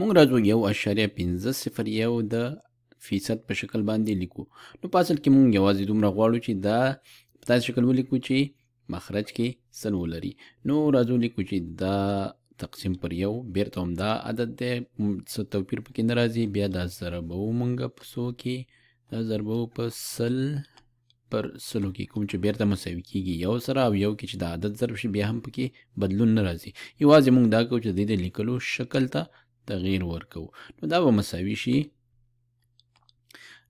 موږ راځو یو اشاریه پنځه صفر یو د فیصد په شکل باندې لیکو نو په اصل کې موږ یوازې دومره غواړو چې دا په داسې شکل ولیکو چې مخرج کې سل ولري نو راځو لیکو چې دا تقسیم پر یو بیرته هم دا عدد دی څه توپیر پکې نه راځي بیا دا ضربو موږ په څو کې دا ضربو په سل پر سلو کې کوم چې بیرته مساوي کیږي یو سره او یو کې چې د عدد ضرب شي بیا هم پکې بدلون نه راځي یوازې موږ دا کوو چې د دې لیکلو شکل ته تغییر ورکو نو دا به مساوي شي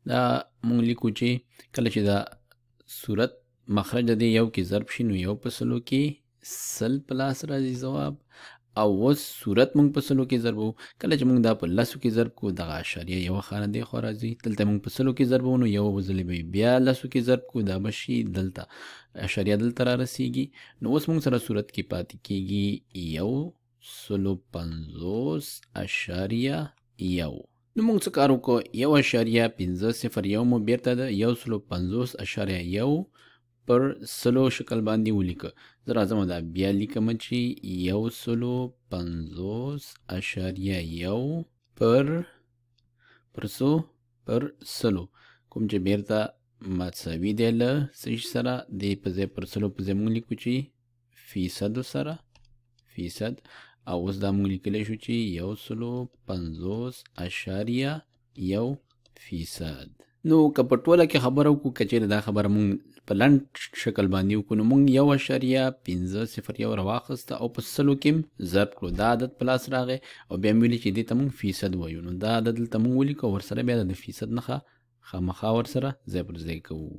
دا مونږ لیکو چې کله چې دا صورت مخرج د یو کې ضرب شي نو یو په سلو کې سل پلاس راځي ځواب او اوس صورت مونږ په سلو کې ضربو کله چې مونږ دا په لسو کې ضرب کو دغه اشاریه یو خانه دی خو راځي دلته مونږ په سلو کې ضربو نو یو وزلې به بیا لسو کې ضرب کو دا بشي دلته اشاریه دلته را رسیږي نو اوس مونږ سره صورت کې پاتې کیږي یو سلو پنځوس اشاریه یو نو موږ څه کار وکړو یو اشاریه پنځه صفر یو مو بیرته د یو سلو پنځوس اشاریه یو پر سلو شکل باندې ولیکه زه راځم دا بیا لیکم چې یو سلو پنځوس اشاریه یو پر پر سو پر سلو کوم چې بیرته مساوي دی له څه سره دې په ځای پر سلو په ځای مونږ لیکو چې فیصد سره فیصد او اوس دا موږ لیکلی شو چې یو سلو پنځوس اشاریه یو فیصد نو که په ټوله کې خبره وکړو که چېرې دا خبره مونږ په لنډ شکل باندې وکړو نو مونږ یو اشاریه پنځه صفر یو راواخیسته او په سلو کې م ضرب کړو دا عدد په لاس راغی او بیا مې ویلي چې دې ته مونږ فیصد وایو نو دا عدد دلته مونږ ولیکو ورسره بیا د فیصد نښه خامخا ورسره ځای پر ځای کوو